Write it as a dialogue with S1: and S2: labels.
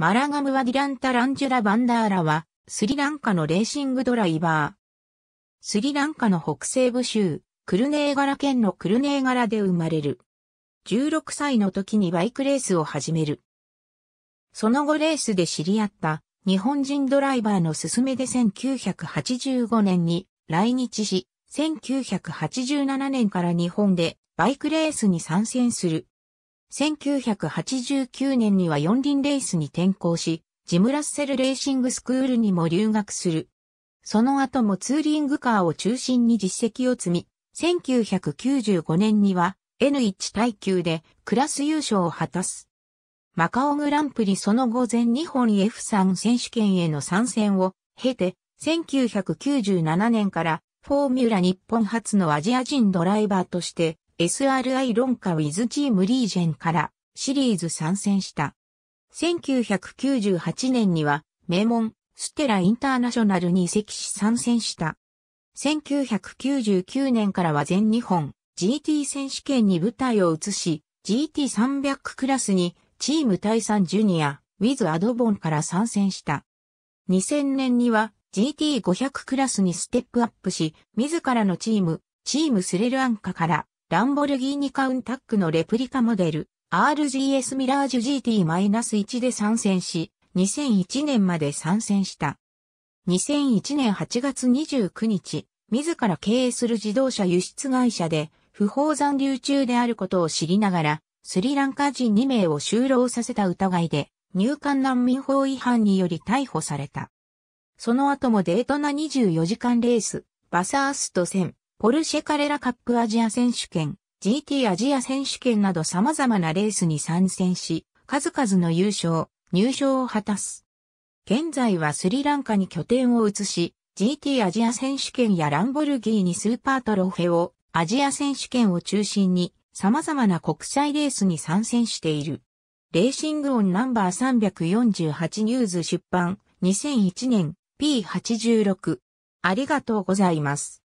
S1: マラガムワディランタ・ランジュラ・バンダーラは、スリランカのレーシングドライバー。スリランカの北西部州、クルネーガラ県のクルネーガラで生まれる。16歳の時にバイクレースを始める。その後レースで知り合った日本人ドライバーの勧めで1985年に来日し、1987年から日本でバイクレースに参戦する。1989年には四輪レースに転向し、ジム・ラッセル・レーシング・スクールにも留学する。その後もツーリングカーを中心に実績を積み、1995年には N1 耐久でクラス優勝を果たす。マカオグランプリその後全日本 F3 選手権への参戦を経て、1997年からフォーミュラ日本初のアジア人ドライバーとして SRI 論科ウィズチームリージェンからシリーズ参戦した。1998年には名門ステラインターナショナルに移籍し参戦した。1999年からは全日本 GT 選手権に舞台を移し GT300 クラスにチーム対三ジュニアウィズアドボンから参戦した。2000年には GT500 クラスにステップアップし、自らのチーム、チームスレルアンカからランボルギーニカウンタックのレプリカモデル、RGS ミラージュ GT-1 で参戦し、2001年まで参戦した。2001年8月29日、自ら経営する自動車輸出会社で、不法残留中であることを知りながら、スリランカ人2名を就労させた疑いで、入管難民法違反により逮捕された。その後もデートな24時間レース、バサースト戦、ポルシェカレラカップアジア選手権、GT アジア選手権など様々なレースに参戦し、数々の優勝、入賞を果たす。現在はスリランカに拠点を移し、GT アジア選手権やランボルギーニスーパートロフェを、アジア選手権を中心に、様々な国際レースに参戦している。レーシングオンナンバー348ニューズ出版2001年 P86。ありがとうございます。